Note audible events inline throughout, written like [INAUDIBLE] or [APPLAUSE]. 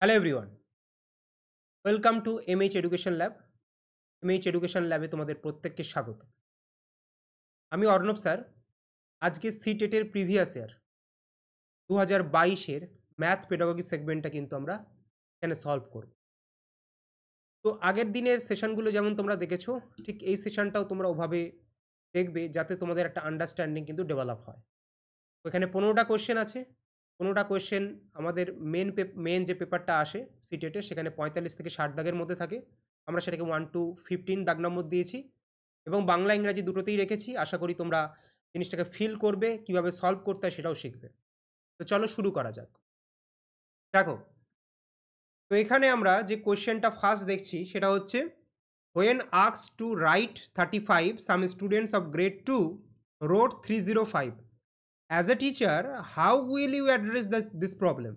hello everyone welcome to M H education lab MH education ল্যাবে তোমাদের প্রত্যেককে স্বাগত আমি অর্ণব স্যার আজকে সিটেটের প্রিভিয়াস ইয়ার দু হাজার বাইশের ম্যাথ পেডাগজি সেগমেন্টটা কিন্তু আমরা এখানে সলভ করব তো আগের দিনের সেশনগুলো যেমন তোমরা দেখেছো ঠিক এই সেশনটাও তোমরা ওভাবে দেখবে যাতে তোমাদের একটা আন্ডারস্ট্যান্ডিং কিন্তু ডেভেলপ হয় ওখানে পনেরোটা কোশ্চেন আছে কোনোটা কোয়েশ্চেন আমাদের মেন মেন যে পেপারটা আসে সিটেটে সেখানে পঁয়তাল্লিশ থেকে ষাট দাগের মধ্যে থাকে আমরা সেটাকে ওয়ান টু ফিফটিন দাগ নম্বর দিয়েছি এবং বাংলা ইংরাজি দুটোতেই রেখেছি আশা করি তোমরা জিনিসটাকে ফিল করবে কিভাবে সলভ করতে হয় সেটাও শিখবে তো চলো শুরু করা যাক দেখো তো এখানে আমরা যে কোয়েশ্চেনটা ফার্স্ট দেখছি সেটা হচ্ছে ওয়েন আক্স to write thirty five some students of grade two wrote three zero five as a teacher how will you address this problem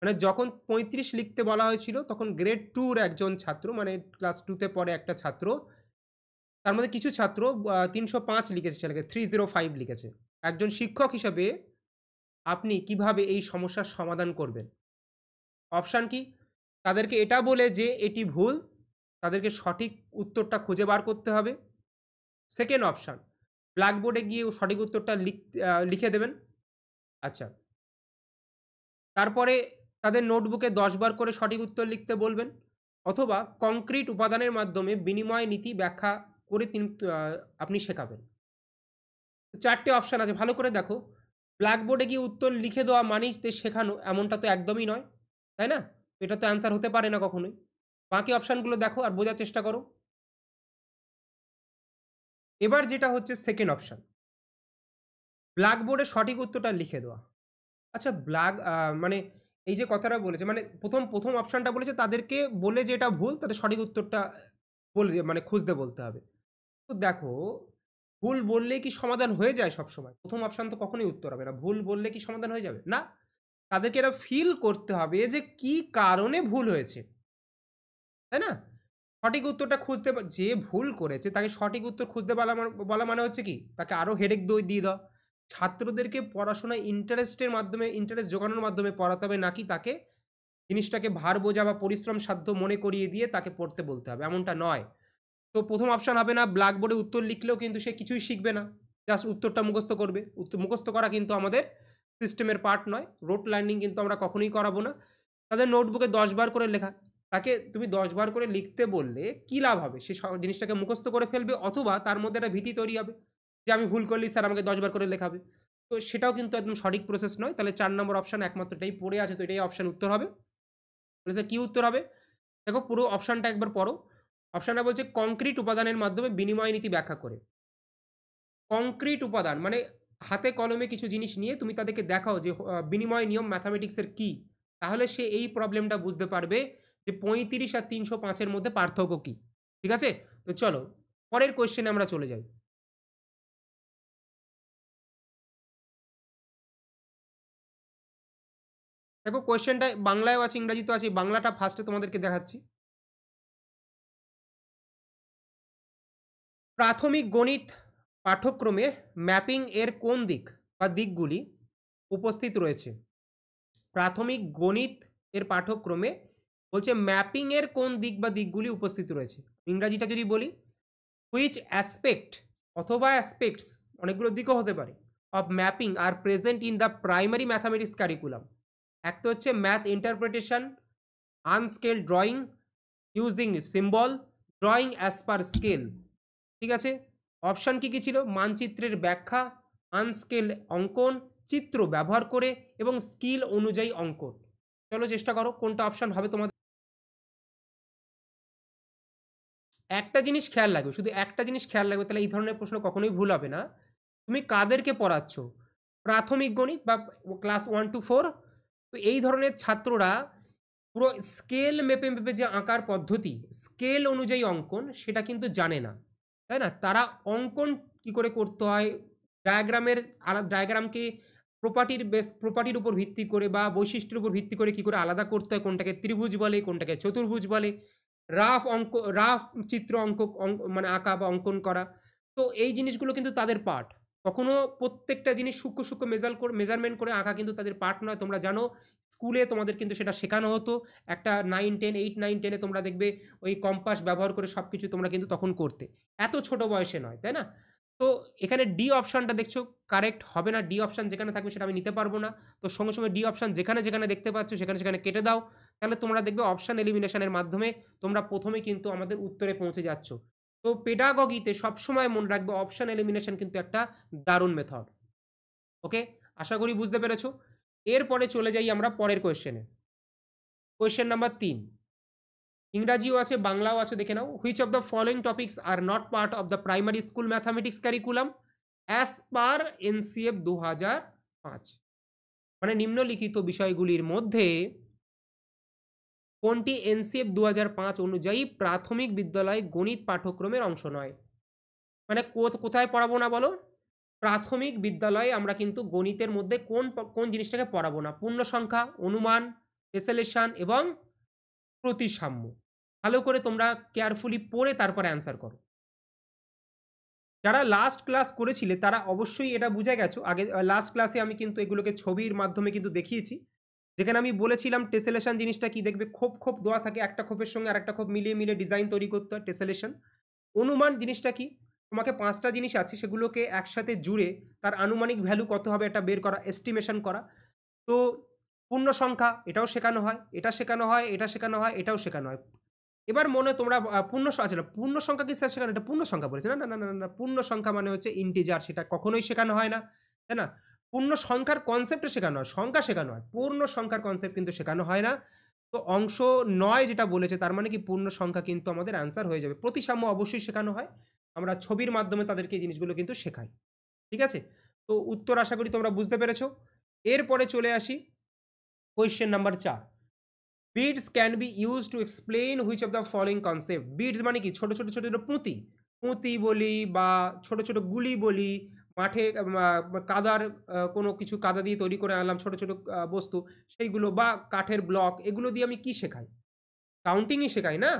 মানে যখন পঁয়ত্রিশ লিখতে বলা হয়েছিল তখন গ্রেড টুর একজন ছাত্র মানে ক্লাস টুতে পড়ে একটা ছাত্র তার মধ্যে কিছু ছাত্র তিনশো পাঁচ লিখেছে ছেলেকে থ্রি জিরো ফাইভ লিখেছে একজন শিক্ষক হিসাবে আপনি কিভাবে এই সমস্যার সমাধান করবেন অপশান কি তাদেরকে এটা বলে যে এটি ভুল তাদেরকে সঠিক উত্তরটা খুঁজে বার করতে হবে সেকেন্ড অপশান ব্ল্যাকবোর্ডে গিয়ে সঠিক উত্তরটা লিখে দেবেন আচ্ছা তারপরে তাদের নোটবুকে দশবার করে সঠিক উত্তর লিখতে বলবেন অথবা কংক্রিট উপাদানের মাধ্যমে বিনিময় নীতি ব্যাখ্যা করে তিনি আপনি শেখাবেন চারটে অপশান আছে ভালো করে দেখো ব্ল্যাকবোর্ডে গিয়ে উত্তর লিখে দেওয়া মানুষদের শেখানো এমনটা তো একদমই নয় তাই না এটা তো অ্যান্সার হতে পারে না কখনোই বাকি অপশানগুলো দেখো আর বোঝার চেষ্টা করো এবার যেটা হচ্ছে সেকেন্ড অপশান ব্ল্যাকবোর্ডে সঠিক উত্তরটা লিখে দেওয়া আচ্ছা ব্ল্যাক মানে এই যে কথাটা বলেছে মানে প্রথম প্রথম অপশানটা বলেছে তাদেরকে বলে যে এটা ভুল তাদের সঠিক উত্তরটা বলে মানে খুঁজতে বলতে হবে তো দেখো ভুল বললে কি সমাধান হয়ে যায় সব সময় প্রথম অপশান তো কখনোই উত্তর হবে না ভুল বললে কি সমাধান হয়ে যাবে না তাদেরকে এটা ফিল করতে হবে যে কি কারণে ভুল হয়েছে তাই না সঠিক উত্তরটা খুঁজতে যে ভুল করেছে তাকে সঠিক উত্তর খুঁজতে বলা বলা মানে হচ্ছে কি তাকে আরও হেডেক দই দিয়ে দাও ছাত্রদেরকে পড়াশোনায় ইন্টারেস্টের মাধ্যমে ইন্টারেস্ট জোগানোর মাধ্যমে পড়াতে হবে নাকি তাকে জিনিসটাকে ভার বোঝা বা পরিশ্রম সাধ্য মনে করিয়ে দিয়ে তাকে পড়তে বলতে হবে এমনটা নয় তো প্রথম অপশান হবে না ব্ল্যাকবোর্ডে উত্তর লিখলেও কিন্তু সে কিছুই শিখবে না জাস্ট উত্তরটা মুখস্থ করবে উত্তর মুখস্থ করা কিন্তু আমাদের সিস্টেমের পার্ট নয় রোড লার্নিং কিন্তু আমরা কখনোই করাবো না তাদের নোটবুকে দশবার করে লেখা তাকে তুমি দশবার করে লিখতে বললে কী লাভ হবে সে জিনিসটাকে মুখস্থ করে ফেলবে অথবা তার মধ্যে একটা ভীতি তৈরি হবে যে আমি ভুল করলি স্যার আমাকে দশবার করে লেখাবে তো সেটাও কিন্তু একদম সঠিক প্রসেস নয় তাহলে চার নম্বর অপশান একমাত্র এটাই পড়ে আছে তো এটাই অপশান উত্তর হবে বলেছে কী উত্তর হবে দেখো পুরো অপশানটা একবার পড়ো অপশানটা বলছে কংক্রিট উপাদানের মাধ্যমে বিনিময় নীতি ব্যাখ্যা করে কংক্রিট উপাদান মানে হাতে কলমে কিছু জিনিস নিয়ে তুমি তাদেরকে দেখাও যে বিনিময় নিয়ম ম্যাথামেটিক্সের কী তাহলে সে এই প্রবলেমটা বুঝতে পারবে যে পঁয়ত্রিশ আর তিনশো পাঁচের মধ্যে পার্থক্য কি ঠিক আছে তো চলো পরের কোয়েশ্চেনে আমরা চলে যাই দেখো কোয়েশ্চেনটা বাংলায় আছে ইংরাজিতে আছে বাংলাটা ফার্স্টে তোমাদেরকে দেখাচ্ছি প্রাথমিক গণিত পাঠ্যক্রমে ম্যাপিং এর কোন দিক বা দিকগুলি উপস্থিত রয়েছে প্রাথমিক গণিত এর পাঠ্যক্রমে বলছে ম্যাপিংয়ের কোন দিক বা দিকগুলি উপস্থিত রয়েছে ইংরাজিটা যদি বলি হুইচ অ্যাসপেক্ট অথবা অ্যাসপেক্টস অনেকগুলো দিকও হতে পারে অফ ম্যাপিং আর present in the primary mathematics curriculum এক তো হচ্ছে math interpretation unscaled drawing using symbol drawing as per scale ঠিক আছে অপশান কী কী ছিল মানচিত্রের ব্যাখ্যা আনস্কেল অঙ্কন চিত্র ব্যবহার করে এবং স্কিল অনুযায়ী অঙ্কন চলো চেষ্টা করো কোনটা অপশান হবে তোমাদের একটা জিনিস খেয়াল লাগবে শুধু একটা জিনিস খেয়াল লাগবে তাহলে এই ধরনের প্রশ্ন কখনোই ভুল হবে না তুমি কাদেরকে পড়াচ্ছ প্রাথমিক গণিত বা ক্লাস ওয়ান টু ফোর তো এই ধরনের ছাত্ররা পুরো স্কেল মেপে মেপে যে আঁকার পদ্ধতি স্কেল অনুযায়ী অঙ্কন সেটা কিন্তু জানে না তাই না তারা অঙ্কন কি করে করতে হয় ডায়াগ্রামের আলাদা ডায়াগ্রামকে প্রপার্টির বেস প্রপার্টির উপর ভিত্তি করে বা বৈশিষ্ট্যের উপর ভিত্তি করে কি করে আলাদা করতে হয় কোনটাকে ত্রিভুজ বলে কোনটাকে চতুর্ভুজ বলে রাফ অঙ্ক রাফ চিত্র অঙ্ক মানে আঁকা বা অঙ্কন করা তো এই জিনিসগুলো কিন্তু তাদের পার্ট কখনো প্রত্যেকটা জিনিস সূক্ষ্ম সূক্ষ্ম মেজাল মেজারমেন্ট করে আঁকা কিন্তু তাদের পার্ট নয় তোমরা জানো স্কুলে তোমাদের কিন্তু সেটা শেখানো হতো একটা নাইন টেন এইট নাইন টেনে তোমরা দেখবে ওই কম্পাস ব্যবহার করে সব কিছু তোমরা কিন্তু তখন করতে এত ছোট বয়সে নয় তাই না তো এখানে ডি অপশানটা দেখছো কারেক্ট হবে না ডি অপশান যেখানে থাকবে সেটা আমি নিতে পারবো না তো সঙ্গে সঙ্গে ডি অপশান যেখানে যেখানে দেখতে পাচ্ছ সেখানে সেখানে কেটে দাও তাহলে তোমরা দেখবে অপশান এলিমিনেশনের মাধ্যমে তোমরা প্রথমে কিন্তু আমাদের উত্তরে পৌঁছে যাচ্ছ তো পেডাগগিতে সবসময় মনে রাখবে অপশান এলিমিনেশন কিন্তু একটা দারুণ মেথড ওকে আশা করি বুঝতে পেরেছো এরপরে চলে যাই আমরা পরের কোয়েশ্চেনে কোয়েশ্চেন নাম্বার তিন ইংরাজিও আছে বাংলাও আছে দেখে নাও which of the following topics are not part of the primary school mathematics curriculum as per NCF দু হাজার পাঁচ মানে নিম্নলিখিত বিষয়গুলির মধ্যে কোনটি এনসিএফ দু অনুযায়ী প্রাথমিক বিদ্যালয় গণিত পাঠ্যক্রমের অংশ নয় মানে কোথায় পড়াবো না বলো প্রাথমিক বিদ্যালয়ে আমরা কিন্তু গণিতের মধ্যে কোন কোন জিনিসটাকে পড়াবো না পূর্ণ সংখ্যা অনুমান এসেলেশন এবং প্রতিসাম্য ভালো করে তোমরা কেয়ারফুলি পড়ে তারপরে অ্যান্সার করো যারা লাস্ট ক্লাস করেছিলে তারা অবশ্যই এটা বুঝে গেছো আগে লাস্ট ক্লাসে আমি কিন্তু এগুলোকে ছবির মাধ্যমে কিন্তু দেখিয়েছি যেখানে আমি বলেছিলাম টেসেলেশন জিনিসটা কি দেখবে খোপ খোপ দোয়া থাকে একটা খোপের সঙ্গে আর একটা খোপ মিলিয়ে মিলিয়ে ডিজাইন তৈরি করতে হয় টেসেলেশন অনুমান জিনিসটা কি তোমাকে পাঁচটা জিনিস আছে সেগুলোকে একসাথে জুড়ে তার আনুমানিক ভ্যালু কত হবে এটা বের করা এস্টিমেশন করা তো পূর্ণ সংখ্যা এটাও শেখানো হয় এটা শেখানো হয় এটা শেখানো হয় এটাও শেখানো হয় এবার মনে তোমরা পূর্ণ আছে আচ্ছা না পূর্ণ সংখ্যা কি স্যার শেখানো এটা পূর্ণ সংখ্যা বলেছে না না না না না পূর্ণ সংখ্যা মানে হচ্ছে ইন্টিজার সেটা কখনোই শেখানো হয় না তাই না পূর্ণ সংখ্যার কনসেপ্টে শেখানো হয় সংখ্যা শেখানো হয় পূর্ণ সংখ্যার কনসেপ্ট কিন্তু শেখানো হয় না তো অংশ নয় যেটা বলেছে তার মানে কি পূর্ণ সংখ্যা কিন্তু আমাদের অ্যান্সার হয়ে যাবে প্রতিসাম্য অবশ্যই শেখানো হয় আমরা ছবির মাধ্যমে তাদেরকে এই জিনিসগুলো কিন্তু শেখাই ঠিক আছে তো উত্তর আশা করি তোমরা বুঝতে পেরেছো এরপরে চলে আসি কোয়েশ্চেন নাম্বার চার beads can be use to explain which of the following concept beads মানে কি ছোটো ছোটো ছোটো ছোটো পুঁতি পুঁতি বলি বা ছোট ছোট গুলি বলি মাঠে কাদার কোনো কিছু কাদা দিয়ে তৈরি করে আনলাম ছোট ছোটো বস্তু সেইগুলো বা কাঠের ব্লক এগুলো দিয়ে আমি কি শেখাই কাউন্টিংই শেখাই না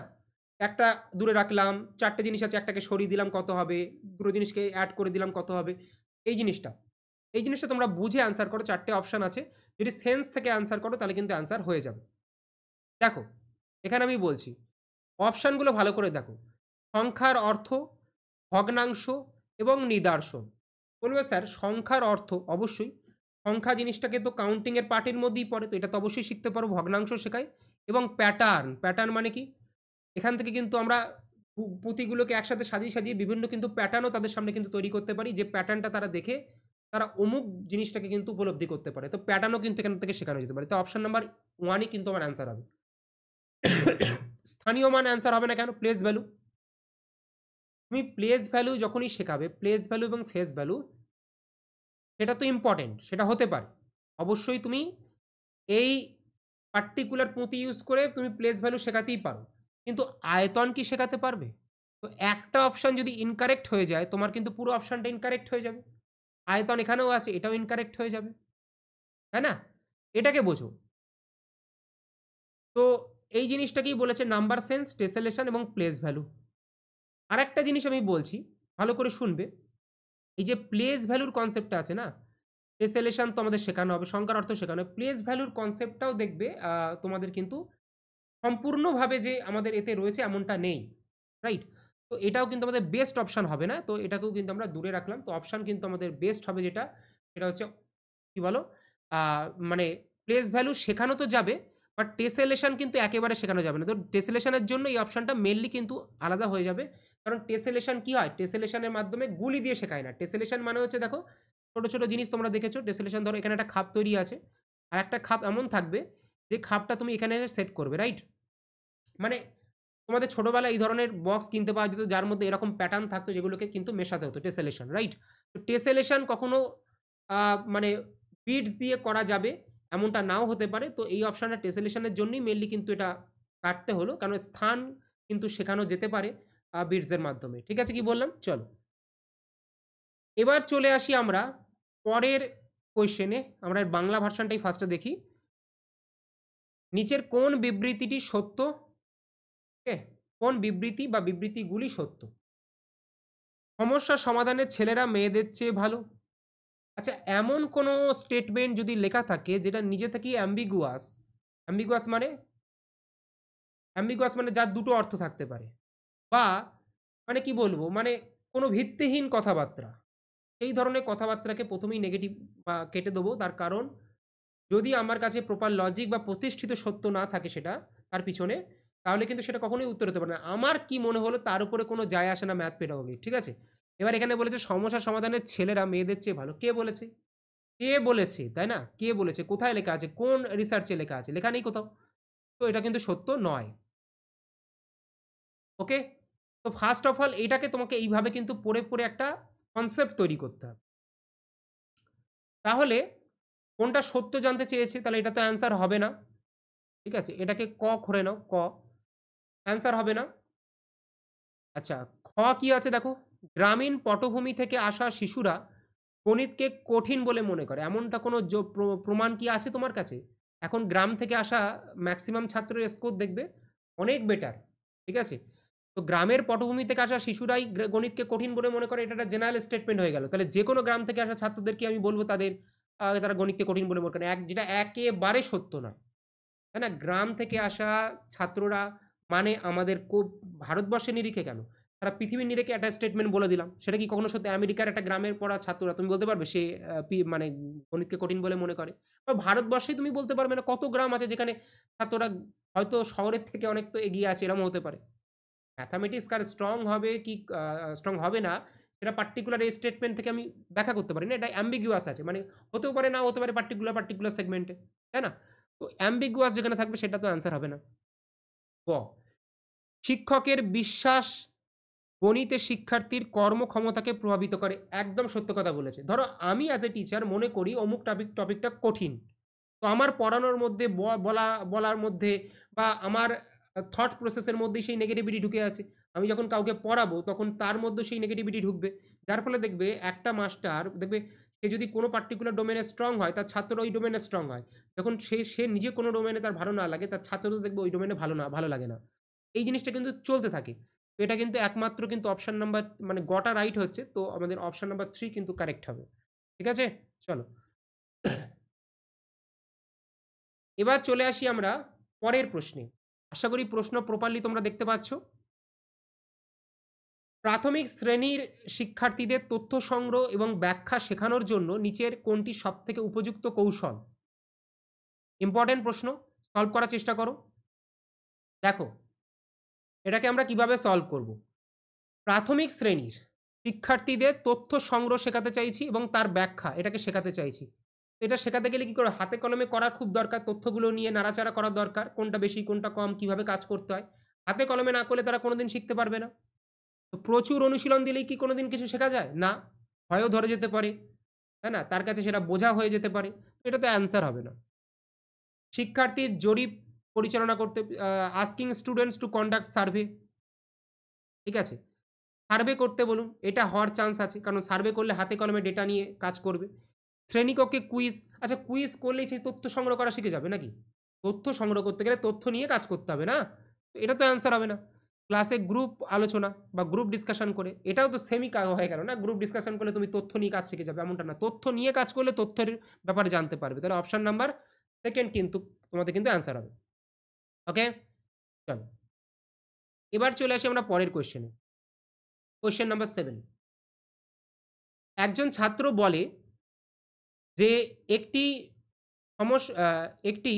একটা দূরে রাখলাম চারটে জিনিস আছে একটাকে সরিয়ে দিলাম কত হবে দুটো জিনিসকে অ্যাড করে দিলাম কত হবে এই জিনিসটা এই জিনিসটা তোমরা বুঝে অ্যান্সার করো চারটে অপশান আছে যদি সেন্স থেকে অ্যান্সার করো তাহলে কিন্তু অ্যান্সার হয়ে যাবে দেখো এখানে আমি বলছি অপশানগুলো ভালো করে দেখো সংখ্যার অর্থ ভগ্নাংশ এবং নিদর্শন বলবে স্যার সংখ্যার অর্থ অবশ্যই সংখ্যা জিনিসটাকে তো কাউন্টিংয়ের পার্টির মধ্যেই পড়ে তো এটা তো অবশ্যই শিখতে পারো ভগ্নাংশ শেখায় এবং প্যাটার্ন প্যাটার্ন মানে কি এখান থেকে কিন্তু আমরা পুঁতিগুলোকে একসাথে সাজিয়ে সাজিয়ে বিভিন্ন কিন্তু প্যাটার্নও তাদের সামনে কিন্তু তৈরি করতে পারি যে প্যাটার্নটা তারা দেখে তারা অমুক জিনিসটাকে কিন্তু উপলব্ধি করতে পারে তো প্যাটার্নও কিন্তু এখান থেকে শেখানো যেতে পারে তো অপশান নাম্বার ওয়ানই কিন্তু আমার অ্যান্সার হবে [COUGHS] স্থানীয় মান অ্যান্সার হবে না কেন প্লেস ভ্যালু তুমি প্লেস ভ্যালু যখনই শেখাবে প্লেস ভ্যালু এবং ফেস ভ্যালু সেটা তো ইম্পর্টেন্ট সেটা হতে পারে অবশ্যই তুমি এই পার্টিকুলার পুঁতি ইউজ করে তুমি প্লেস ভ্যালু শেখাতেই পারো কিন্তু আয়তন কি শেখাতে পারবে তো একটা অপশান যদি ইনকারেক্ট হয়ে যায় তোমার কিন্তু পুরো অপশানটা ইনকারেক্ট হয়ে যাবে আয়তন এখানেও আছে এটাও ইনকারেক্ট হয়ে যাবে তাই না এটাকে বোঝো তো এই জিনিসটাকেই বলেছে নাম্বার সেন্স টেসেলেশন এবং প্লেস ভ্যালু আরেকটা জিনিস আমি বলছি ভালো করে শুনবে এই যে প্লেস ভ্যালুর কনসেপ্টটা আছে না টেসেলেশন তো আমাদের শেখানো হবে সংখ্যার অর্থ শেখানো হবে প্লেস ভ্যালুর কনসেপ্টটাও দেখবে তোমাদের কিন্তু সম্পূর্ণভাবে যে আমাদের এতে রয়েছে এমনটা নেই রাইট তো এটাও কিন্তু আমাদের বেস্ট অপশান হবে না তো এটাকেও কিন্তু আমরা দূরে রাখলাম তো অপশান কিন্তু আমাদের বেস্ট হবে যেটা সেটা হচ্ছে কী বলো মানে প্লেস ভ্যালু শেখানো তো যাবে বাট টেসেলেশন কিন্তু একেবারে শেখানো যাবে না তো টেসেলেশনের জন্য এই অপশানটা মেনলি কিন্তু আলাদা হয়ে যাবে কারণ টেসেলেশন কি হয় টেসেলেশনের মাধ্যমে গুলি দিয়ে শেখায় না টেসেলেশন মানে হচ্ছে দেখো ছোটো ছোটো জিনিস তোমরা দেখেছো টেসেলেশন ধরো এখানে একটা খাপ তৈরি আছে আর একটা খাপ এমন থাকবে যে খাপটা তুমি এখানে সেট করবে রাইট মানে তোমাদের ছোটোবেলায় এই ধরনের বক্স কিনতে পাওয়া যেত যার মধ্যে এরকম প্যাটার্ন থাকতো যেগুলোকে কিন্তু মেশাতে হতো টেসেলেশন রাইট তো টেসেলেশন কখনো মানে বিডস দিয়ে করা যাবে এমনটা নাও হতে পারে তো এই অপশানটা টেসেলেশনের জন্যই মেনলি কিন্তু এটা কাটতে হলো কারণ স্থান কিন্তু শেখানো যেতে পারে বিটসের মাধ্যমে ঠিক আছে কি বললাম চলো এবার চলে আসি আমরা পরের কোয়েশ্চেনে আমরা বাংলা ভার্সানটাই ফার্স্টে দেখি নিচের কোন বিবৃতিটি সত্য কোন বিবৃতি বা বিবৃতিগুলি সত্য সমস্যা সমাধানে ছেলেরা মেয়েদের চেয়ে ভালো আচ্ছা এমন কোনো স্টেটমেন্ট যদি লেখা থাকে যেটা নিজে থেকেই অ্যাম্বিগুয়াস অ্যাম্বিগুয়াস মানে অ্যাম্বিগুয়াস মানে যার দুটো অর্থ থাকতে পারে বা মানে কি বলবো মানে কোনো ভিত্তিহীন কথাবার্তা এই ধরনের কথাবার্তাকে প্রথমেই নেগেটিভ বা কেটে দেবো তার কারণ যদি আমার কাছে প্রপার লজিক বা প্রতিষ্ঠিত সত্য না থাকে সেটা তার পিছনে তাহলে কিন্তু সেটা কখনোই উত্তর হতে পারে না আমার কি মনে হলো তার উপরে কোনো যায় আসে না ম্যাথ পেডাগোগি ঠিক আছে এবার এখানে বলেছে সমস্যা সমাধানের ছেলেরা মেয়েদের চেয়ে ভালো কে বলেছে কে বলেছে তাই না কে বলেছে কোথায় লেখা আছে কোন রিসার্চে লেখা আছে লেখা নেই কোথাও তো এটা কিন্তু সত্য নয় ওকে তো ফার্স্ট অফ অল এটাকে তোমাকে এইভাবে কিন্তু পড়ে পড়ে একটা কনসেপ্ট তৈরি করতে হবে তাহলে কোনটা সত্য জানতে চেয়েছে তাহলে এটা তো অ্যান্সার হবে না ঠিক আছে এটাকে ক করে নাও ক অ্যান্সার হবে না আচ্ছা খ কি আছে দেখো গ্রামীণ পটভূমি থেকে আসা শিশুরা গণিতকে কঠিন বলে মনে করে এমনটা কোনো প্রমাণ কি আছে তোমার কাছে এখন গ্রাম থেকে আসা ম্যাক্সিমাম ছাত্রের স্কোর দেখবে অনেক বেটার ঠিক আছে তো গ্রামের পটভূমি থেকে আসা শিশুরাই গণিতকে কঠিন বলে মনে করে এটা একটা জেনারেল স্টেটমেন্ট হয়ে গেল তাহলে যে কোনো গ্রাম থেকে আসা ছাত্রদেরকে আমি বলবো তাদের তারা গণিতকে কঠিন বলে মনে করে এক যেটা একেবারে সত্য নয় তাই না গ্রাম থেকে আসা ছাত্ররা মানে আমাদের ভারতবর্ষের নিরিখে কেন তারা পৃথিবীর নিরেখে একটা স্টেটমেন্ট বলে দিলাম সেটা কি কখনো সত্যি আমেরিকার একটা গ্রামের পড়া ছাত্ররা তুমি বলতে পারবে সে মানে গণিতকে কঠিন বলে মনে করে বা ভারতবর্ষে তুমি বলতে পারবে না কত গ্রাম আছে যেখানে ছাত্ররা হয়তো শহরের থেকে অনেক তো এগিয়ে আছে এরকম হতে পারে ম্যাথামেটিক্স কার স্ট্রং হবে কি স্ট্রং হবে না সেটা পার্টিকুলার এই স্টেটমেন্ট থেকে আমি ব্যাখ্যা করতে পারি না এটা অ্যাম্বিগুয়াস আছে মানে হতেও পারে না হতে পারে পার্টিকুলার পার্টিকুলার সেগমেন্টে তাই না তো অ্যাম্বিগুয়াস যেখানে থাকবে সেটা তো অ্যান্সার হবে না ক শিক্ষকের বিশ্বাস গণিতে শিক্ষার্থীর কর্মক্ষমতাকে প্রভাবিত করে একদম সত্য কথা বলেছে ধরো আমি অ্যাজ এ টিচার মনে করি অমুক টপিক টপিকটা কঠিন তো আমার পড়ানোর মধ্যে বলা বলার মধ্যে বা আমার থট প্রসেসের মধ্যেই সেই নেগেটিভিটি ঢুকে আছে আমি যখন কাউকে পড়াবো তখন তার মধ্যে সেই নেগেটিভিটি ঢুকবে যার ফলে দেখবে একটা মাস্টার দেখবে সে যদি কোনো পার্টিকুলার ডোমেনে স্ট্রং হয় তার ছাত্র ওই ডোমেনে স্ট্রং হয় যখন সে সে নিজে কোনো ডোমেনে তার ভালো না লাগে তার ছাত্রদের দেখবে ওই ডোমেনে ভালো না ভালো লাগে না এই জিনিসটা কিন্তু চলতে থাকে তো এটা কিন্তু একমাত্র কিন্তু অপশান নাম্বার মানে গটা রাইট হচ্ছে তো আমাদের অপশান নাম্বার থ্রি কিন্তু কারেক্ট হবে ঠিক আছে চলো এবার চলে আসি আমরা পরের প্রশ্নে আশা করি প্রশ্ন প্রপারলি তোমরা দেখতে পাচ্ছ প্রাথমিক শ্রেণীর শিক্ষার্থীদের তথ্য সংগ্রহ এবং ব্যাখ্যা শেখানোর জন্য নিচের কোনটি সব থেকে উপযুক্ত কৌশল ইম্পর্টেন্ট প্রশ্ন সলভ করার চেষ্টা করো দেখো এটাকে আমরা কিভাবে সলভ করব প্রাথমিক শ্রেণীর শিক্ষার্থীদের তথ্য সংগ্রহ শেখাতে চাইছি এবং তার ব্যাখ্যা এটাকে শেখাতে চাইছি এটা শেখাতে গেলে কী করে হাতে কলমে করার খুব দরকার তথ্যগুলো নিয়ে নাড়াচাড়া করার দরকার কোনটা বেশি কোনটা কম কিভাবে কাজ করতে হয় হাতে কলমে না করলে তারা কোনোদিন শিখতে পারবে না তো প্রচুর অনুশীলন দিলেই কি কোনোদিন কিছু শেখা যায় না হয়ও ধরে যেতে পারে তাই না তার কাছে সেটা বোঝা হয়ে যেতে পারে এটা তো অ্যান্সার হবে না শিক্ষার্থীর জরিপ পরিচালনা করতে asking students to conduct survey ঠিক আছে সার্ভে করতে বলুন এটা হওয়ার চান্স আছে কারণ সার্ভে করলে হাতে কলমে ডেটা নিয়ে কাজ করবে শ্রেণীকক্ষে কুইজ আচ্ছা কুইজ করলেই সেই তথ্য সংগ্রহ করা শিখে যাবে নাকি তথ্য সংগ্রহ করতে গেলে তথ্য নিয়ে কাজ করতে হবে না এটা তো অ্যান্সার হবে না ক্লাসে গ্রুপ আলোচনা বা গ্রুপ ডিসকাশন করে এটাও তো সেমি হয়ে গেল না গ্রুপ ডিসকাশন করলে তুমি তথ্য নিয়ে কাজ শিখে যাবে এমনটা না তথ্য নিয়ে কাজ করলে তথ্যের ব্যাপারে জানতে পারবে তাহলে অপশান নাম্বার সেকেন্ড কিন্তু তোমাদের কিন্তু অ্যান্সার হবে ওকে চলো এবার চলে আসি আমরা পরের কোয়েশ্চেনে কোয়েশ্চেন নাম্বার সেভেন একজন ছাত্র বলে যে একটি সমস একটি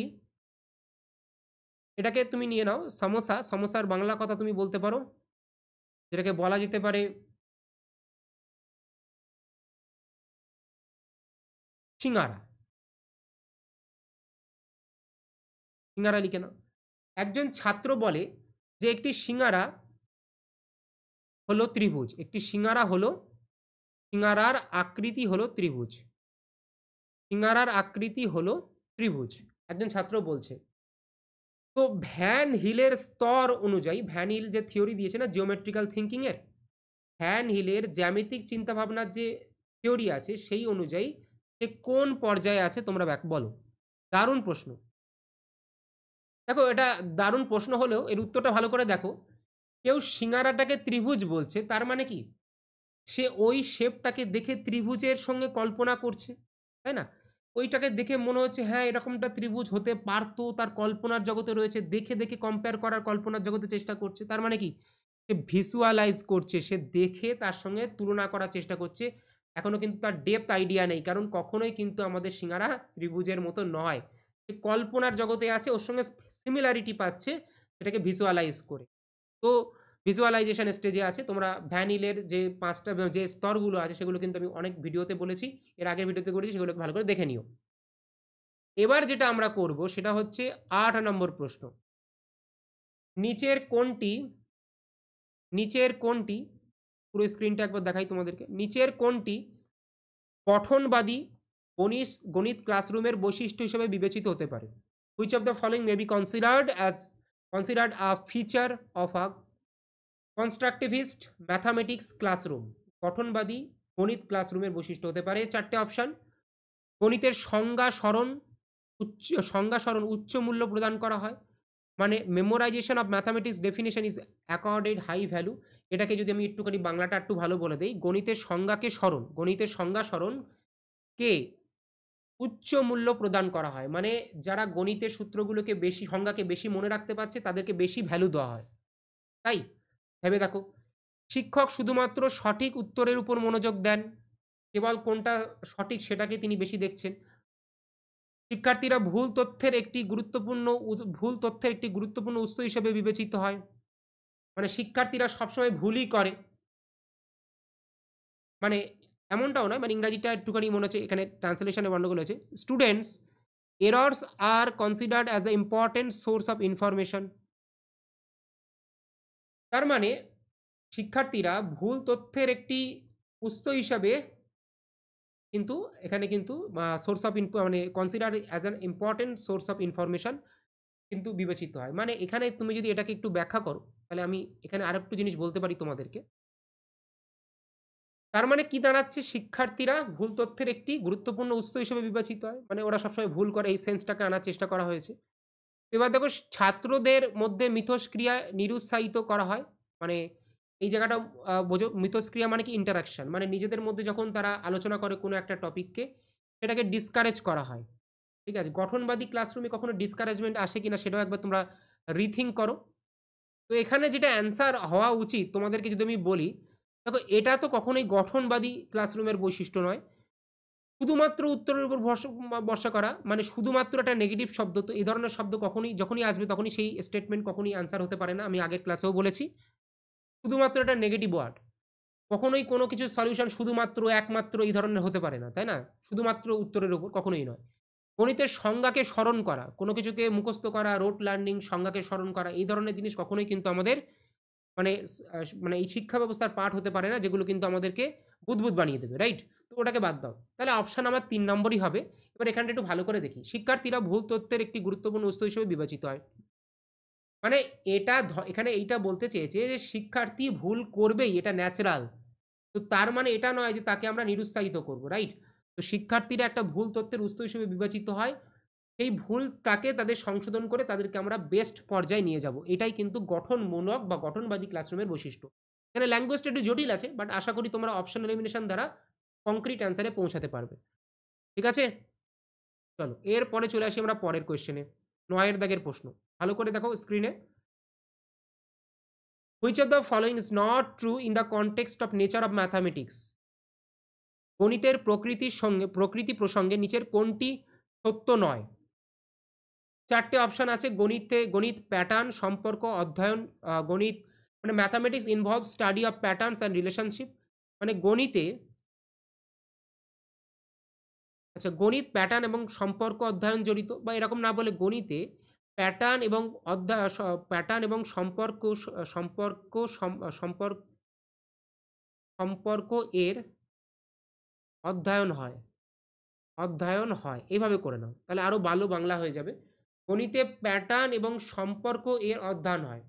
এটাকে তুমি নিয়ে নাও সমস্যা সমস্যার বাংলা কথা তুমি বলতে পারো যেটাকে বলা যেতে পারে সিঙ্গারা সিঙ্গারা লিখে নাও একজন ছাত্র বলে যে একটি সিঙ্গারা হলো ত্রিভুজ একটি সিঙ্গারা হলো সিঙ্গারার আকৃতি হলো ত্রিভুজ সিঙ্গারার আকৃতি হলো ত্রিভুজ একজন ছাত্র বলছে তো ভ্যান হিলের স্তর অনুযায়ী ভ্যান হিল যে থিওরি দিয়েছে না জিওমেট্রিক্যাল থিঙ্কিংয়ের ভ্যান হিলের জ্যামিতিক চিন্তাভাবনার যে থিওরি আছে সেই অনুযায়ী সে কোন পর্যায়ে আছে তোমরা ব্যাক বলো দারুণ প্রশ্ন দেখো এটা দারুণ প্রশ্ন হলেও এর উত্তরটা ভালো করে দেখো কেউ সিঙ্গারাটাকে ত্রিভুজ বলছে তার মানে কি সে ওই শেপটাকে দেখে ত্রিভুজের সঙ্গে কল্পনা করছে তাই না ওইটাকে দেখে মনে হচ্ছে হ্যাঁ এরকমটা ত্রিভুজ হতে পারতো তার কল্পনার জগতে রয়েছে দেখে দেখে কম্পেয়ার করার কল্পনার জগতে চেষ্টা করছে তার মানে কি সে ভিজুয়ালাইজ করছে সে দেখে তার সঙ্গে তুলনা করার চেষ্টা করছে এখনও কিন্তু তার ডেপথ আইডিয়া নেই কারণ কখনোই কিন্তু আমাদের সিঙ্গারা ত্রিভুজের মতো নয় সে কল্পনার জগতে আছে ওর সঙ্গে সিমিলারিটি পাচ্ছে সেটাকে ভিজুয়ালাইজ করে তো ভিজুয়ালাইজেশন স্টেজে আছে তোমরা ভ্যানিলের যে পাঁচটা যে স্তরগুলো আছে সেগুলো কিন্তু আমি অনেক ভিডিওতে বলেছি এর আগের ভিডিওতে করেছি সেগুলো ভালো করে দেখে নিও এবার যেটা আমরা করব সেটা হচ্ছে আট নম্বর প্রশ্ন নিচের কোনটি নিচের কোনটি পুরো স্ক্রিনটা একবার দেখাই তোমাদেরকে নিচের কোনটি গঠনবাদী গণিত গণিত ক্লাসরুমের বৈশিষ্ট্য হিসেবে বিবেচিত হতে পারে which of the following may be considered as considered a feature of a constructivist mathematics classroom গঠনবাদী গণিত ক্লাসরুমের বৈশিষ্ট্য হতে পারে চারটে অপশান গণিতের সংজ্ঞা স্মরণ উচ্চ সংজ্ঞা স্মরণ উচ্চ মূল্য প্রদান করা হয় মানে memorisation of mathematics definition is accorded high value এটাকে যদি আমি একটুখানি বাংলাটা একটু ভালো বলে দিই গণিতের সংজ্ঞাকে স্মরণ গণিতের সংজ্ঞা কে উচ্চ মূল্য প্রদান করা হয় মানে যারা গণিতের সূত্রগুলোকে বেশি সংজ্ঞাকে বেশি মনে রাখতে পারছে তাদেরকে বেশি ভ্যালু দেওয়া হয় তাই ভেবে দেখো শিক্ষক শুধুমাত্র সঠিক উত্তরের উপর মনোযোগ দেন কেবল কোনটা সঠিক সেটাকে তিনি বেশি দেখছেন শিক্ষার্থীরা ভুল তথ্যের একটি গুরুত্বপূর্ণ ভুল তথ্যের একটি গুরুত্বপূর্ণ উৎস হিসেবে বিবেচিত হয় মানে শিক্ষার্থীরা সবসময় ভুলই করে মানে এমনটাও নয় মানে ইংরাজিটা একটুখানি মনে হচ্ছে এখানে ট্রান্সলেশনে গণ্ডগোল হয়েছে students errors are considered as a important source of information তার মানে শিক্ষার্থীরা ভুল তথ্যের একটি উৎস হিসাবে কিন্তু এখানে কিন্তু সোর্স অফ ইনফ মানে consider as an important source of information কিন্তু বিবেচিত হয় মানে এখানে তুমি যদি এটাকে একটু ব্যাখ্যা করো তাহলে আমি এখানে আর একটু জিনিস বলতে পারি তোমাদেরকে তার মানে কি দাঁড়াচ্ছে শিক্ষার্থীরা ভুল তথ্যের একটি গুরুত্বপূর্ণ উৎস হিসেবে বিবেচিত হয় মানে ওরা সবসময় ভুল করে এই সেন্সটাকে আনার চেষ্টা করা হয়েছে এবার দেখো ছাত্রদের মধ্যে মিথস্ক্রিয়া নিরুৎসাহিত করা হয় মানে এই জায়গাটা বোঝো মিথস্ক্রিয়া মানে কি ইন্টারাকশান মানে নিজেদের মধ্যে যখন তারা আলোচনা করে কোনো একটা টপিককে সেটাকে ডিসকারেজ করা হয় ঠিক আছে গঠনবাদী ক্লাসরুমে কখনো ডিসকারেজমেন্ট আসে কিনা সেটাও একবার তোমরা রিথিং করো তো এখানে যেটা অ্যান্সার হওয়া উচিত তোমাদেরকে যদি আমি বলি দেখো এটা তো কখনোই গঠনবাদী ক্লাসরুমের বৈশিষ্ট্য নয় শুধুমাত্র উত্তরের উপর ভরসা করা মানে শুধুমাত্র একটা নেগেটিভ শব্দ তো এই ধরনের শব্দ কখনই যখনই আসবে তখনই সেই স্টেটমেন্ট কখনই আনসার হতে পারে না আমি আগের ক্লাসেও বলেছি শুধুমাত্র একটা নেগেটিভ ওয়ার্ড কখনোই কোনো কিছু সলিউশন শুধুমাত্র একমাত্র এই ধরনের হতে পারে না তাই না শুধুমাত্র উত্তরের উপর কখনোই নয় গণিতের সংজ্ঞাকে স্মরণ করা কোনো কিছুকে মুখস্থ করা রোড লার্নিং সংজ্ঞাকে স্মরণ করা এই ধরনের জিনিস কখনোই কিন্তু আমাদের মানে মানে এই শিক্ষা ব্যবস্থার পাঠ হতে পারে না যেগুলো কিন্তু আমাদেরকে বুদবুদ বানিয়ে দেবে রাইট ওটাকে বাদ দাও তাহলে অপশান আমার তিন নম্বরই হবে এবার এখানটা একটু ভালো করে দেখি শিক্ষার্থীরা ভুল তথ্যের একটি গুরুত্বপূর্ণ উৎস হিসেবে বিবেচিত হয় মানে এটা এখানে এইটা বলতে চেয়েছে যে শিক্ষার্থী ভুল করবেই এটা ন্যাচারাল তো তার মানে এটা নয় যে তাকে আমরা নিরুৎসাহিত করব রাইট তো শিক্ষার্থীরা একটা ভুল তথ্যের উৎস হিসেবে বিবেচিত হয় সেই ভুলটাকে তাদের সংশোধন করে তাদেরকে আমরা বেস্ট পর্যায়ে নিয়ে যাব এটাই কিন্তু গঠনমূলক বা গঠনবাদী ক্লাসরুমের বৈশিষ্ট্য এখানে ল্যাঙ্গুয়েজটা একটু জটিল আছে বাট আশা করি তোমরা অপশন এলিমিনেশন দ্বারা কংক্রিট অ্যান্সারে পৌঁছাতে পারবে ঠিক আছে চলো এরপরে চলে আসি আমরা পরের কোয়েশ্চেনে নয়ের দাগের প্রশ্ন ভালো করে দেখো স্ক্রিনে which of the following is not true in the context of nature of mathematics গণিতের প্রকৃতির সঙ্গে প্রকৃতি প্রসঙ্গে নিচের কোনটি সত্য নয় চারটে অপশান আছে গণিতে গণিত প্যাটার্ন সম্পর্ক অধ্যয়ন গণিত মানে mathematics involve study of patterns and relationship মানে গণিতে আচ্ছা গণিত প্যাটার্ন এবং সম্পর্ক অধ্যয়ন জড়িত বা এরকম না বলে গণিতে প্যাটার্ন এবং অধ্যা প্যাটার্ন এবং সম্পর্ক সম্পর্ক সম্পর্ক সম্পর্ক এর অধ্যয়ন হয় অধ্যয়ন হয় এইভাবে করে নাও তাহলে আরও ভালো বাংলা হয়ে যাবে গণিতে প্যাটার্ন এবং সম্পর্ক এর অধ্যয়ন হয়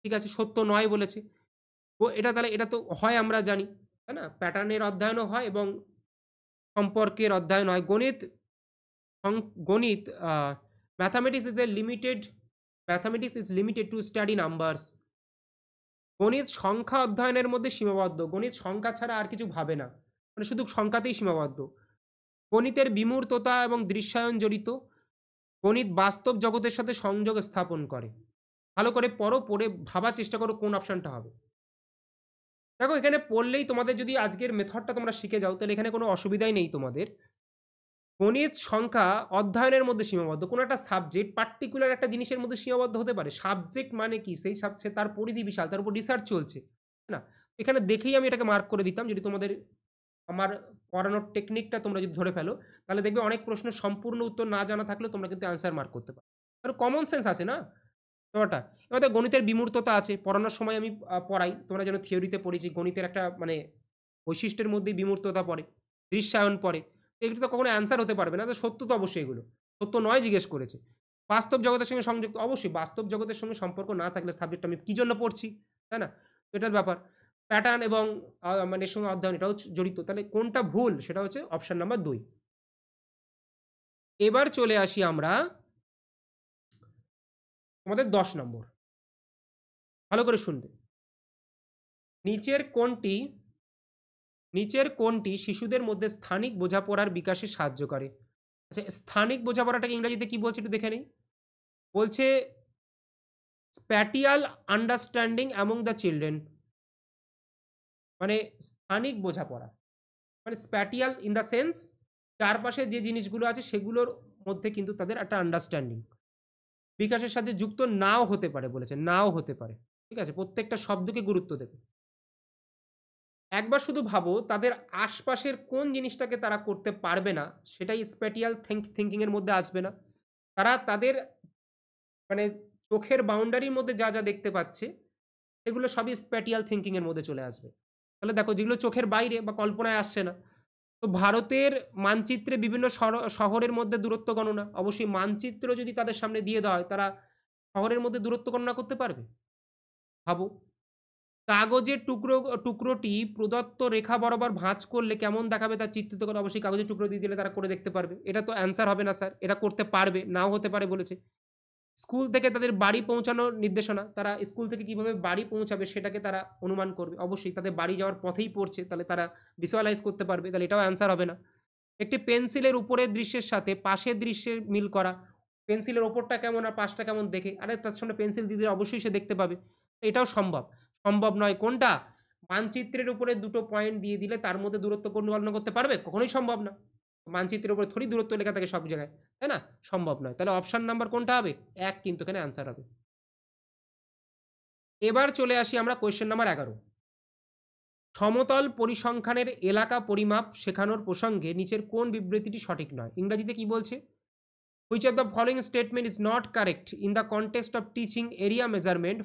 ঠিক আছে সত্য নয় বলেছে ও এটা তাহলে এটা তো হয় আমরা জানি তাই না প্যাটার্নের অধ্যয়নও হয় এবং সম্পর্কের অধ্যায়ন হয় গণিত গণিত mathematics is a limited mathematics is limited to study numbers গণিত সংখ্যা অধ্যয়নের মধ্যে সীমাবদ্ধ গণিত সংখ্যা ছাড়া আর কিছু ভাবে না মানে শুধু সংখ্যাতেই সীমাবদ্ধ গণিতের বিমূর্ততা এবং দৃশ্যায়ন জড়িত গণিত বাস্তব জগতের সাথে সংযোগ স্থাপন করে ভালো করে পরো পড়ে ভাবার চেষ্টা করো কোন অপশানটা হবে দেখো এখানে পড়লেই তোমাদের যদি আজকের মেথডটা তোমরা শিখে যাও তাহলে এখানে কোনো অসুবিধাই নেই তোমাদের গণিত সংখ্যা অধ্যয়নের মধ্যে সীমাবদ্ধ কোনো একটা সাবজেক্ট পার্টিকুলার একটা জিনিসের মধ্যে সীমাবদ্ধ হতে পারে সাবজেক্ট মানে কি সেই সাবজেক্ট তার পরিধি বিশাল তার উপর রিসার্চ চলছে না এখানে দেখেই আমি এটাকে মার্ক করে দিতাম যদি তোমাদের আমার পড়ানোর টেকনিকটা তোমরা যদি ধরে ফেলো তাহলে দেখবে অনেক প্রশ্ন সম্পূর্ণ উত্তর না জানা থাকলেও তোমরা কিন্তু অ্যান্সার মার্ক করতে পারো আর কমন সেন্স আছে না ব্যাপারটা এবার গণিতের বিমূর্ততা আছে পড়ানোর সময় আমি পড়াই তোমরা যেন থিওরিতে পড়েছি গণিতের একটা মানে বৈশিষ্ট্যের মধ্যেই বিমূর্ততা পড়ে দৃশ্যায়ন পড়ে এগুলো তো কখনো অ্যান্সার হতে পারবে না তো সত্য তো অবশ্যই এগুলো সত্য নয় জিজ্ঞেস করেছে বাস্তব জগতের সঙ্গে সংযুক্ত অবশ্যই বাস্তব জগতের সঙ্গে সম্পর্ক না থাকলে সাবজেক্ট আমি কী জন্য পড়ছি তাই না এটার ব্যাপার প্যাটার্ন এবং মানে সঙ্গে অধ্যয়ন এটাও জড়িত তাহলে কোনটা ভুল সেটা হচ্ছে অপশান নাম্বার দুই এবার চলে আসি আমরা আমাদের দশ নম্বর ভালো করে শুনবে নিচের কোনটি নিচের কোনটি শিশুদের মধ্যে স্থানিক বোঝাপড়ার বিকাশে সাহায্য করে আচ্ছা স্থানিক বোঝাপড়াটাকে ইংরাজিতে কি বলছে একটু দেখে নেই বলছে spatial understanding among the children মানে স্থানিক বোঝাপড়া মানে স্প্যাটিয়াল ইন দ্য সেন্স চারপাশে যে জিনিসগুলো আছে সেগুলোর মধ্যে কিন্তু তাদের একটা আন্ডারস্ট্যান্ডিং বিকাশের সাথে যুক্ত নাও হতে পারে বলেছে নাও হতে পারে ঠিক আছে প্রত্যেকটা শব্দকে গুরুত্ব দেবে একবার শুধু ভাবো তাদের আশপাশের কোন জিনিসটাকে তারা করতে পারবে না সেটাই স্প্যাটিয়াল থিঙ্ক থিঙ্কিংয়ের মধ্যে আসবে না তারা তাদের মানে চোখের বাউন্ডারির মধ্যে যা যা দেখতে পাচ্ছে সেগুলো সবই স্প্যাটিয়াল থিঙ্কিংয়ের মধ্যে চলে আসবে তাহলে দেখো যেগুলো চোখের বাইরে বা কল্পনায় আসছে না তো ভারতের মানচিত্রে বিভিন্ন শহরের মধ্যে দূরত্ব গণনা অবশ্যই মানচিত্র যদি তাদের সামনে দিয়ে দেওয়া হয় তারা শহরের মধ্যে দূরত্ব গণনা করতে পারবে ভাবো কাগজের টুকরো টুকরোটি প্রদত্ত রেখা বরাবর ভাঁজ করলে কেমন দেখাবে তার চিত্রিত করে অবশ্যই কাগজের টুকরো দিয়ে দিলে তারা করে দেখতে পারবে এটা তো অ্যান্সার হবে না স্যার এটা করতে পারবে নাও হতে পারে বলেছে স্কুল থেকে তাদের বাড়ি পৌঁছানোর নির্দেশনা তারা স্কুল থেকে কিভাবে বাড়ি পৌঁছাবে সেটাকে তারা অনুমান করবে অবশ্যই তাদের বাড়ি যাওয়ার পথেই পড়ছে তাহলে তারা ভিজুয়ালাইজ করতে পারবে তাহলে এটাও অ্যান্সার হবে না একটি পেন্সিলের উপরের দৃশ্যের সাথে পাশের দৃশ্যের মিল করা পেন্সিলের ওপরটা কেমন আর পাশটা কেমন দেখে আরে তার সঙ্গে পেন্সিল দিদির অবশ্যই সে দেখতে পাবে এটাও সম্ভব সম্ভব নয় কোনটা মানচিত্রের উপরে দুটো পয়েন্ট দিয়ে দিলে তার মধ্যে দূরত্ব পরিকল্পনা করতে পারবে কখনোই সম্ভব না মানচিত্রের উপরে থোড়ি দূরত্ব লেখা থাকে সব জায়গায় তাই না সম্ভব নয় তাহলে অপশান নাম্বার কোনটা হবে এক কিন্তু এখানে অ্যান্সার হবে এবার চলে আসি আমরা কোয়েশ্চেন নাম্বার এগারো সমতল পরিসংখ্যানের এলাকা পরিমাপ শেখানোর প্রসঙ্গে নিচের কোন বিবৃতিটি সঠিক নয় ইংরাজিতে কি বলছে which of the following statement is not correct in the context of teaching area measurement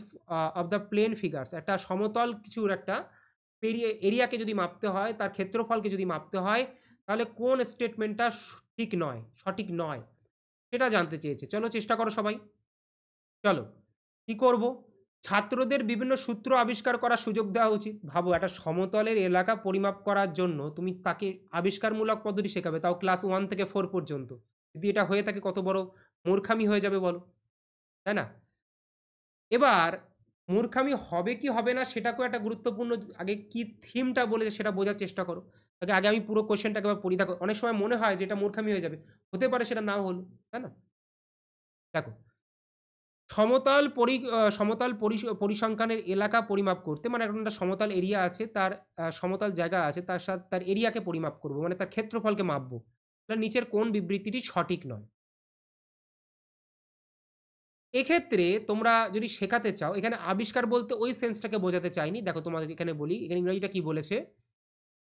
of the plane figures একটা সমতল কিছুর একটা এরিয়াকে যদি মাপতে হয় তার ক্ষেত্রফলকে যদি মাপতে হয় তাহলে কোন স্টেটমেন্টটা ঠিক নয় সঠিক নয় সেটা জানতে চেয়েছে চলো চেষ্টা করো সবাই চলো কি করব ছাত্রদের বিভিন্ন সূত্র আবিষ্কার করার সুযোগ দেওয়া উচিত ভাবো একটা সমতলের এলাকা পরিমাপ করার জন্য তুমি তাকে আবিষ্কারমূলক পদ্ধতি শেখাবে তাও ক্লাস ওয়ান থেকে ফোর পর্যন্ত যদি এটা হয়ে থাকে কত বড় মূর্খামি হয়ে যাবে বলো তাই না এবার মূর্খামি হবে কি হবে না সেটাকেও একটা গুরুত্বপূর্ণ আগে কি থিমটা বলেছে সেটা বোঝার চেষ্টা করো তাকে আগে আমি পুরো কোয়েশ্চেনটাকে পড়ি দেখো অনেক সময় মনে হয় যে এটা মূর্খামি হয়ে যাবে হতে পারে সেটা নাও হলো তাই না দেখো সমতল পরি সমতল পরিসংখ্যানের এলাকা পরিমাপ করতে মানে একটা সমতল এরিয়া আছে তার সমতল জায়গা আছে তার সাথে তার এরিয়াকে পরিমাপ করব মানে তার ক্ষেত্রফলকে মাপবো তাহলে নিচের কোন বিবৃতিটি সঠিক নয় এক্ষেত্রে তোমরা যদি শেখাতে চাও এখানে আবিষ্কার বলতে ওই সেন্সটাকে বোঝাতে চাইনি দেখো তোমাদের এখানে বলি এখানে ইংরাজিটা কি বলেছে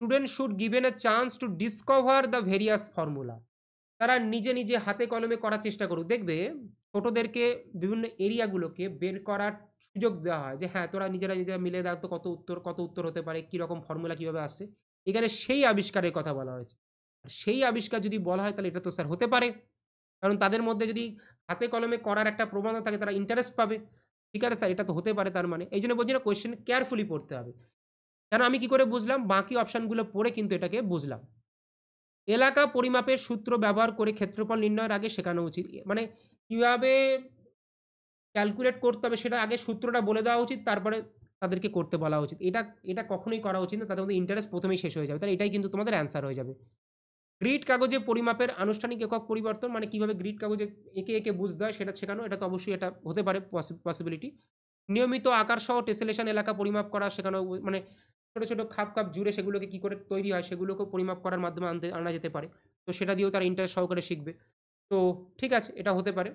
student should given a chance to discover the various formula তারা নিজে নিজে হাতে কলমে করার চেষ্টা করুক দেখবে ছোটোদেরকে বিভিন্ন এরিয়াগুলোকে বের করার সুযোগ দেওয়া হয় যে হ্যাঁ তোরা নিজেরা নিজেরা মিলে দেখ তো কত উত্তর কত উত্তর হতে পারে কীরকম ফর্মুলা কীভাবে আসে এখানে সেই আবিষ্কারের কথা বলা হয়েছে আর সেই আবিষ্কার যদি বলা হয় তাহলে এটা তো স্যার হতে পারে কারণ তাদের মধ্যে যদি হাতে কলমে করার একটা প্রবণতা থাকে তারা ইন্টারেস্ট পাবে ঠিক আছে স্যার এটা তো হতে পারে তার মানে এই জন্য বলছি না কোয়েশ্চেন কেয়ারফুলি পড়তে হবে কেন আমি কি করে বুঝলাম বাকি অপশানগুলো পড়ে কিন্তু এটাকে বুঝলাম এলাকা পরিমাপের সূত্র ব্যবহার করে ক্ষেত্রফল নির্ণয়ের আগে শেখানো উচিত মানে কীভাবে ক্যালকুলেট করতে হবে সেটা আগে সূত্রটা বলে দেওয়া উচিত তারপরে তাদেরকে করতে বলা উচিত এটা এটা কখনোই করা উচিত না তাদের মধ্যে ইন্টারেস্ট প্রথমেই শেষ হয়ে যাবে তাহলে এটাই কিন্তু তোমাদের অ্যান্সার হয়ে যাবে গ্রিড কাগজে পরিমাপের আনুষ্ঠানিক একক পরিবর্তন মানে কীভাবে গ্রিড কাগজে একে একে বুঝতে হয় সেটা শেখানো এটা তো অবশ্যই এটা হতে পারে পসিবিলিটি নিয়মিত আকার সহ টেসেলেশন এলাকা পরিমাপ করা শেখানো মানে ছোটো ছোটো খাপ খাপ জুড়ে সেগুলোকে কী করে তৈরি হয় সেগুলোকে পরিমাপ করার মাধ্যমে আনতে আনা যেতে পারে তো সেটা দিয়েও তারা ইন্টারেস্ট সহকারে শিখবে তো ঠিক আছে এটা হতে পারে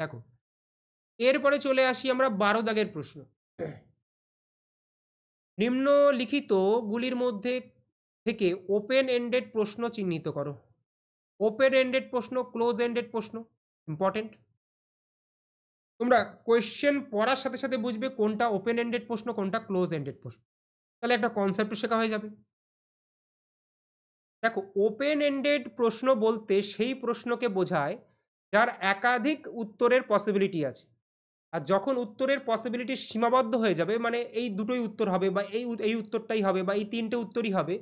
দেখো এরপরে চলে আসি আমরা বারো দাগের প্রশ্ন নিম্নলিখিতগুলির মধ্যে থেকে ওপেন এন্ডেড প্রশ্ন চিহ্নিত করো ওপেন এন্ডেড প্রশ্ন ক্লোজ এন্ডেড প্রশ্ন ইম্পর্টেন্ট তোমরা কোয়েশ্চেন পড়ার সাথে সাথে বুঝবে কোনটা ওপেন এন্ডেড প্রশ্ন কোনটা ক্লোজ এন্ডেড প্রশ্ন তাহলে একটা কনসেপ্ট শেখা হয়ে যাবে দেখো ওপেন এন্ডেড প্রশ্ন বলতে সেই প্রশ্নকে বোঝায় যার একাধিক উত্তরের পসিবিলিটি আছে আর যখন উত্তরের পসিবিলিটি সীমাবদ্ধ হয়ে যাবে মানে এই দুটোই উত্তর হবে বা এই এই উত্তরটাই হবে বা এই তিনটে উত্তরই হবে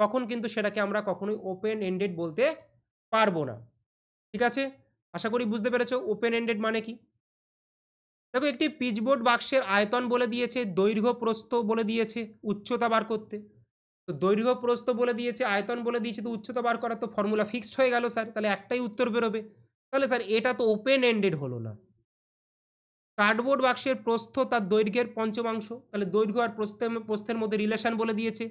তখন কিন্তু সেটাকে আমরা কখনোই ওপেন এন্ডেড বলতে পারবো না ঠিক আছে আশা করি বুঝতে পেরেছো ওপেন এন্ডেড মানে কি দেখো একটি পিচবোর্ড বাক্সের আয়তন বলে দিয়েছে দৈর্ঘ্য প্রস্থ বলে দিয়েছে উচ্চতা বার করতে তো দৈর্ঘ্য প্রস্থ বলে দিয়েছে আয়তন বলে দিয়েছে তো উচ্চতা বার করার তো ফর্মুলা ফিক্সড হয়ে গেল স্যার তাহলে একটাই উত্তর বেরোবে তাহলে স্যার এটা তো ওপেন এন্ডেড হলো না কার্ডবোর্ড বাক্সের প্রস্থ তার দৈর্ঘ্যের পঞ্চমাংশ তাহলে দৈর্ঘ্য আর প্রস্থের প্রস্থের মধ্যে রিলেশন বলে দিয়েছে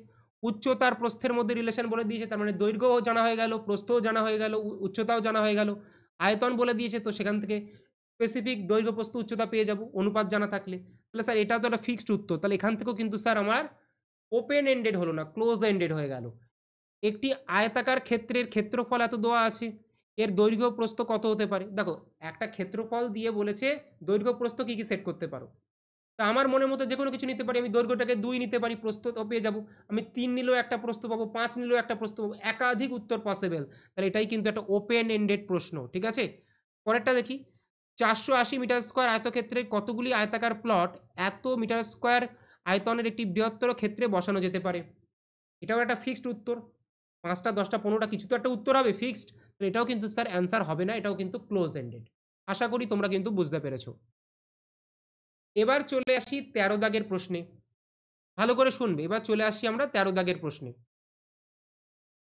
উচ্চতার প্রস্থের মধ্যে রিলেশন বলে দিয়েছে তার মানে দৈর্ঘ্যও জানা হয়ে গেল প্রস্থও জানা হয়ে গেল উচ্চতাও জানা হয়ে গেল আয়তন বলে দিয়েছে তো সেখান থেকে স্পেসিফিক দৈর্ঘ্য প্রস্তুত উচ্চতা পেয়ে যাব অনুপাত জানা থাকলে তাহলে স্যার এটাও তো একটা ফিক্সড উত্তর তাহলে এখান থেকেও কিন্তু স্যার আমার ওপেন এন্ডেড হলো না ক্লোজ এন্ডেড হয়ে গেল একটি আয়তাকার ক্ষেত্রের ক্ষেত্রফল এত দেওয়া আছে এর দৈর্ঘ্য প্রস্ত কত হতে পারে দেখো একটা ক্ষেত্রফল দিয়ে বলেছে দৈর্ঘ্য প্রস্ত কী কী সেট করতে পারো তা আমার মনের মতো যে কোনো কিছু নিতে পারি আমি দৈর্ঘ্যটাকে দুই নিতে পারি প্রস্ত পেয়ে যাব আমি তিন নিলেও একটা প্রস্ত পাবো পাঁচ নিলেও একটা প্রস্ত পাবো একাধিক উত্তর পসিবেল তাহলে এটাই কিন্তু একটা ওপেন এন্ডেড প্রশ্ন ঠিক আছে পরেরটা দেখি চারশো আশি মিটার স্কোয়ার আয়তক্ষেত্রের কতগুলি আয়তাকার প্লট এত মিটার স্কোয়ার আয়তনের একটি বৃহত্তর ক্ষেত্রে বসানো যেতে পারে এটাও একটা ফিক্সড উত্তর পাঁচটা দশটা পনেরোটা কিছু তো একটা উত্তর হবে ফিক্সড তো এটাও কিন্তু স্যার অ্যান্সার হবে না এটাও কিন্তু ক্লোজ এন্ডেড আশা করি তোমরা কিন্তু বুঝতে পেরেছ এবার চলে আসি তেরো দাগের প্রশ্নে ভালো করে শুনবে এবার চলে আসি আমরা তেরো দাগের প্রশ্নে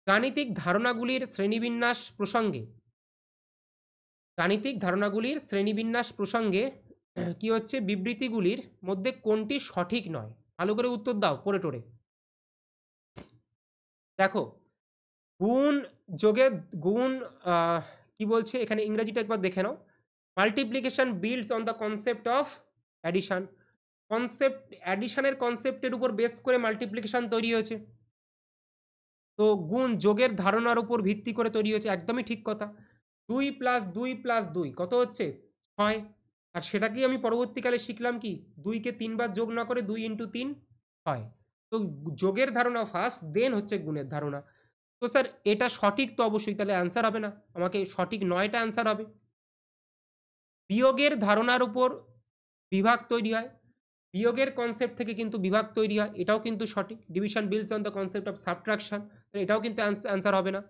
গাণিতিক ধারণাগুলির শ্রেণীবিন্যাস প্রসঙ্গে গাণিতিক ধারণাগুলির শ্রেণীবিন্যাস প্রসঙ্গে কি হচ্ছে বিবৃতিগুলির মধ্যে কোনটি সঠিক নয় ভালো করে উত্তর দাও পড়ে টোরে দেখো গুণ যোগে গুণ কি বলছে এখানে ইংরেজিটা একবার দেখে নাও multiplication builds on the concept of addition concept অ্যাডিশানের কনসেপ্টের উপর বেস করে মাল্টিপ্লিকেশান তৈরি হয়েছে তো গুণ যোগের ধারণার উপর ভিত্তি করে তৈরি হয়েছে একদমই ঠিক কথা দুই প্লাস দুই প্লাস দুই কত হচ্ছে ছয় আর সেটাকেই আমি পরবর্তীকালে শিখলাম কি দুইকে তিনবার যোগ না করে দুই ইন্টু তিন হয় তো যোগের ধারণা ফার্স্ট দেন হচ্ছে গুণের ধারণা তো স্যার এটা সঠিক তো অবশ্যই তাহলে অ্যান্সার হবে না আমাকে সঠিক নয়টা অ্যান্সার হবে বিয়োগের ধারণার উপর বিভাগ তৈরি হয় বিয়োগের কনসেপ্ট থেকে কিন্তু বিভাগ তৈরি হয় এটাও কিন্তু সঠিক division builds on the concept of subtraction এটাও কিন্তু অ্যান্সার হবে না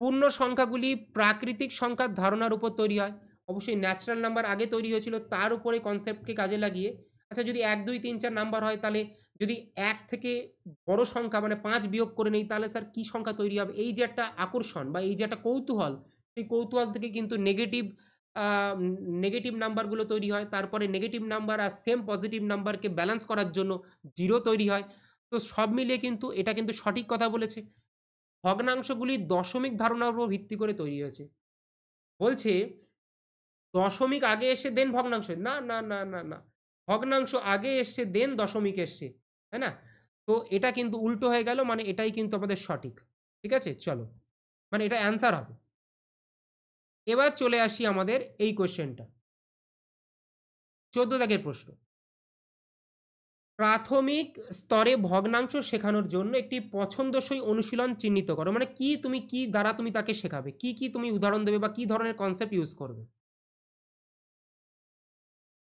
পূর্ণ সংখ্যাগুলি প্রাকৃতিক সংখ্যার ধারণার উপর তৈরি হয় অবশ্যই ন্যাচারাল নাম্বার আগে তৈরি হয়েছিল তার উপরে কনসেপ্টকে কাজে লাগিয়ে আচ্ছা যদি এক দুই তিন চার নাম্বার হয় তাহলে যদি এক থেকে বড় সংখ্যা মানে পাঁচ বিয়োগ করে নেই তাহলে স্যার কী সংখ্যা তৈরি হবে এই যে একটা আকর্ষণ বা এই যে একটা কৌতূহল সেই কৌতূহল থেকে কিন্তু নেগেটিভ নেগেটিভ নাম্বারগুলো তৈরি হয় তারপরে নেগেটিভ নাম্বার আর সেম পজিটিভ নাম্বারকে ব্যালেন্স করার জন্য জিরো তৈরি হয় তো সব মিলিয়ে কিন্তু এটা কিন্তু সঠিক কথা বলেছে ভগ্নাংশগুলি দশমিক ধারণার উপর ভিত্তি করে তৈরি হয়েছে বলছে দশমিক আগে এসে দেন ভগ্নাংশ না না না না না ভগ্নাংশ আগে এসছে দেন দশমিক এসছে তাই না তো এটা কিন্তু উল্টো হয়ে গেল মানে এটাই কিন্তু আমাদের সঠিক ঠিক আছে চলো মানে এটা অ্যান্সার হবে এবার চলে আসি আমাদের এই কোয়েশ্চেনটা চোদ্দ দাগের প্রশ্ন প্রাথমিক স্তরে ভগ্নাংশ শেখানোর জন্য একটি পছন্দসই অনুশীলন চিহ্নিত করো মানে কি তুমি কি দ্বারা তুমি তাকে শেখাবে কি কি তুমি উদাহরণ দেবে বা কি ধরনের কনসেপ্ট ইউজ করবে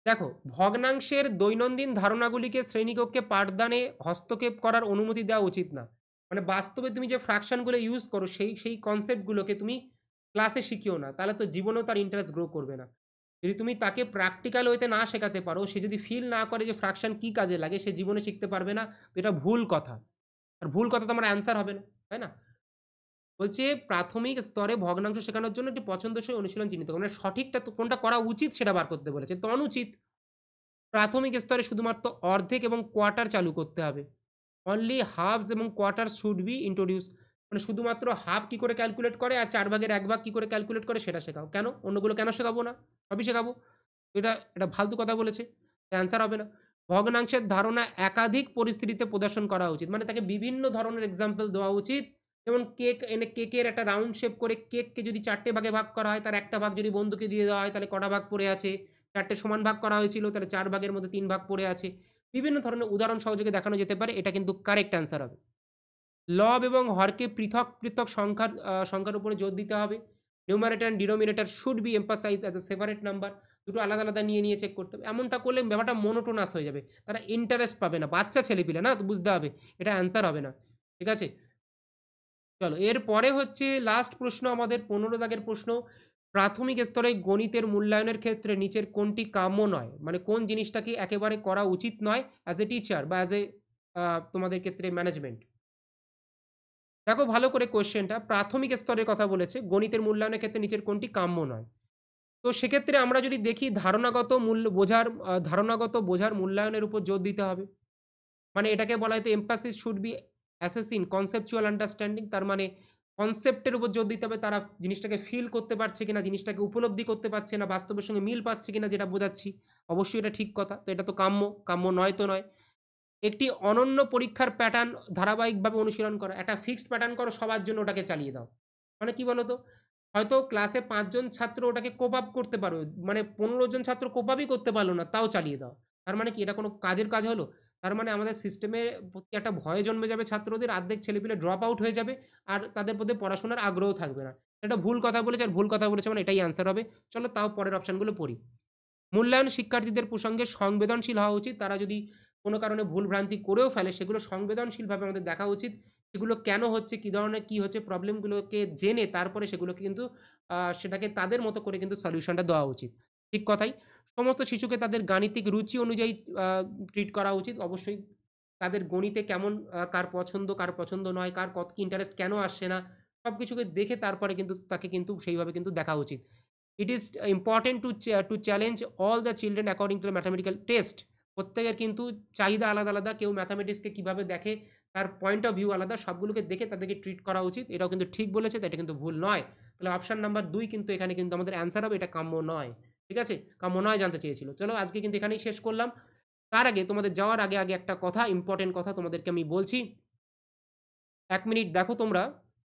দেখো ভগ্নাংশের দৈনন্দিন ধারণাগুলিকে শ্রেণীকক্ষে পাঠদানে হস্তক্ষেপ করার অনুমতি দেওয়া উচিত না মানে বাস্তবে তুমি যে ফ্র্যাকশনগুলো ইউজ করো সেই সেই কনসেপ্টগুলোকে তুমি ক্লাসে শিখিও না তাহলে তো জীবনেও তার ইন্টারেস্ট গ্রো করবে না যদি তুমি তাকে প্র্যাকটিক্যাল ওয়েতে না শেখাতে পারো সে যদি ফিল না করে যে ফ্র্যাকশন কী কাজে লাগে সে জীবনে শিখতে পারবে না তো এটা ভুল কথা আর ভুল কথা তোমার অ্যান্সার হবে না তাই না বলছে প্রাথমিক স্তরে ভগ্নাংশ শেখানোর জন্য একটি পছন্দসই অনুশীলন চিহ্নিত মানে সঠিকটা কোনটা করা উচিত সেটা বার করতে বলেছে তো অনুচিত প্রাথমিক স্তরে শুধুমাত্র অর্ধেক এবং কোয়ার্টার চালু করতে হবে অনলি হাফস এবং কোয়ার্টার শুড বি ইন্ট্রোডিউস মানে শুধুমাত্র হাফ কী করে ক্যালকুলেট করে আর চার ভাগের এক ভাগ কী করে ক্যালকুলেট করে সেটা শেখাও কেন অন্যগুলো কেন শেখাবো না সবই শেখাবো এটা এটা ফালতু কথা বলেছে অ্যান্সার হবে না ভগ্নাংশের ধারণা একাধিক পরিস্থিতিতে প্রদর্শন করা উচিত মানে তাকে বিভিন্ন ধরনের এক্সাম্পল দেওয়া উচিত যেমন কেক এনে কেকের একটা রাউন্ড শেপ করে কেককে যদি চারটে ভাগে ভাগ করা হয় তার একটা ভাগ যদি বন্ধুকে দিয়ে দেওয়া হয় তাহলে কটা ভাগ পড়ে আছে চারটে সমান ভাগ করা হয়েছিল তাহলে চার ভাগের মধ্যে তিন ভাগ পড়ে আছে বিভিন্ন ধরনের উদাহরণ সহযোগে দেখানো যেতে পারে এটা কিন্তু কারেক্ট অ্যান্সার হবে লব এবং হরকে পৃথক পৃথক সংখ্যার সংখ্যার উপরে জোর দিতে হবে numerator and denominator should be emphasise as a separate number দুটো আলাদা আলাদা নিয়ে নিয়ে চেক করতে হবে এমনটা করলে ব্যাপারটা মনোটোনাস হয়ে যাবে তারা ইন্টারেস্ট পাবে না বাচ্চা ছেলেপিলে না তো বুঝতে হবে এটা অ্যান্সার হবে না ঠিক আছে চলো এরপরে হচ্ছে লাস্ট প্রশ্ন আমাদের পনেরো দাগের প্রশ্ন প্রাথমিক স্তরে গণিতের মূল্যায়নের ক্ষেত্রে নিচের কোনটি কাম্য নয় মানে কোন জিনিসটাকে একেবারে করা উচিত নয় অ্যাজ এ টিচার বা অ্যাজ এ তোমাদের ক্ষেত্রে ম্যানেজমেন্ট দেখো ভালো করে কোয়েশ্চেনটা প্রাথমিক স্তরের কথা বলেছে গণিতের মূল্যায়নের ক্ষেত্রে নিচের কোনটি কাম্য নয় তো সেক্ষেত্রে আমরা যদি দেখি ধারণাগত মূল্য বোঝার ধারণাগত বোঝার মূল্যায়নের উপর জোর দিতে হবে মানে এটাকে বলা হয়তো emphasis should be assessing conceptual understanding তার মানে কনসেপ্টের উপর জোর দিতে হবে তারা জিনিসটাকে ফিল করতে পারছে কিনা জিনিসটাকে উপলব্ধি করতে পারছে না বাস্তবের সঙ্গে মিল পাচ্ছে কিনা যেটা বোঝাচ্ছি অবশ্যই এটা ঠিক কথা তো এটা তো কাম্য কাম্য নয় তো নয় একটি অনন্য পরীক্ষার প্যাটার্ন ধারাবাহিকভাবে অনুশীলন করো একটা ফিক্সড প্যাটার্ন করো সবার জন্য ওটাকে চালিয়ে দাও মানে কি বলো তো হয়তো ক্লাসে পাঁচজন ছাত্র ওটাকে কোপ আপ করতে পারো মানে পনেরো জন ছাত্র কোপ আপই করতে পারলো না তাও চালিয়ে দাও তার মানে কি এটা কোনো কাজের কাজ হলো তার মানে আমাদের সিস্টেমের প্রতি একটা ভয় জন্মে যাবে ছাত্রদের আর্ধেক ছেলেপিলে ড্রপ আউট হয়ে যাবে আর তাদের প্রতি পড়াশোনার আগ্রহ থাকবে না এটা ভুল কথা বলেছে আর ভুল কথা বলেছে মানে এটাই অ্যান্সার হবে চলো তাও পরের অপশানগুলো পড়ি মূল্যায়ন শিক্ষার্থীদের প্রসঙ্গে সংবেদনশীল হওয়া উচিত তারা যদি কোনো কারণে ভুল ভ্রান্তি করেও ফেলে সেগুলো সংবেদনশীলভাবে আমাদের দেখা উচিত সেগুলো কেন হচ্ছে কী ধরনের কী হচ্ছে প্রবলেমগুলোকে জেনে তারপরে সেগুলোকে কিন্তু সেটাকে তাদের মতো করে কিন্তু সলিউশনটা দেওয়া উচিত ঠিক কথাই সমস্ত শিশুকে তাদের গাণিতিক রুচি অনুযায়ী ট্রিট করা উচিত অবশ্যই তাদের গণিতে কেমন কার পছন্দ কার পছন্দ নয় কার কত কি ইন্টারেস্ট কেন আসছে না সব কিছুকে দেখে তারপরে কিন্তু তাকে কিন্তু সেইভাবে কিন্তু দেখা উচিত it is important to to challenge all the children according to mathematical test প্রত্যেকের কিন্তু চাহিদা আলাদা আলাদা কেউ ম্যাথামেটিক্সকে কীভাবে দেখে তার পয়েন্ট অফ ভিউ আলাদা সবগুলোকে দেখে তাদেরকে ট্রিট করা উচিত এটাও কিন্তু ঠিক বলেছে এটা কিন্তু ভুল নয় তাহলে অপশান নাম্বার দুই কিন্তু এখানে কিন্তু আমাদের অ্যান্সার হবে এটা কাম্য নয় ঠিক আছে কাম্য নয় জানতে চেয়েছিল চলো আজকে কিন্তু এখানেই শেষ করলাম তার আগে তোমাদের যাওয়ার আগে আগে একটা কথা ইম্পর্টেন্ট কথা তোমাদেরকে আমি বলছি এক মিনিট দেখো তোমরা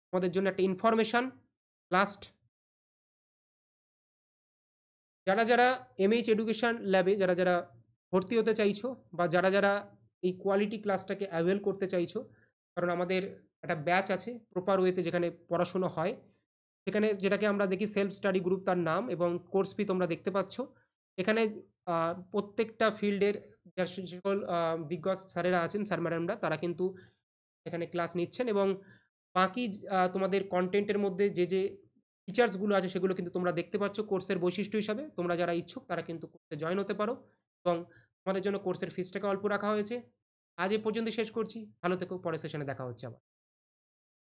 তোমাদের জন্য একটা ইনফরমেশান লাস্ট যারা যারা এমএইচ এডুকেশান ল্যাবে যারা যারা ভর্তি হতে চাইছো বা যারা যারা এই কোয়ালিটি ক্লাসটাকে অ্যাভেল করতে চাইছো কারণ আমাদের একটা ব্যাচ আছে প্রপার ওয়েতে যেখানে পড়াশুনো হয় সেখানে যেটাকে আমরা দেখি সেলফ স্টাডি গ্রুপ তার নাম এবং কোর্স ফি তোমরা দেখতে পাচ্ছ এখানে প্রত্যেকটা ফিল্ডের যার সকল বিজ্ঞ স্যারেরা আছেন স্যার ম্যাডামরা তারা কিন্তু এখানে ক্লাস নিচ্ছেন এবং বাকি তোমাদের কন্টেন্টের মধ্যে যে যে ফিচার্সগুলো আছে সেগুলো কিন্তু তোমরা দেখতে পাচ্ছ কোর্সের বৈশিষ্ট্য হিসাবে তোমরা যারা ইচ্ছুক তারা কিন্তু কোর্সে জয়েন হতে পারো এবং তোমাদের জন্য কোর্সের ফিজটাকে অল্প রাখা হয়েছে আজ এ পর্যন্ত শেষ করছি ভালো থেকো পরের সেশনে দেখা হচ্ছে আবার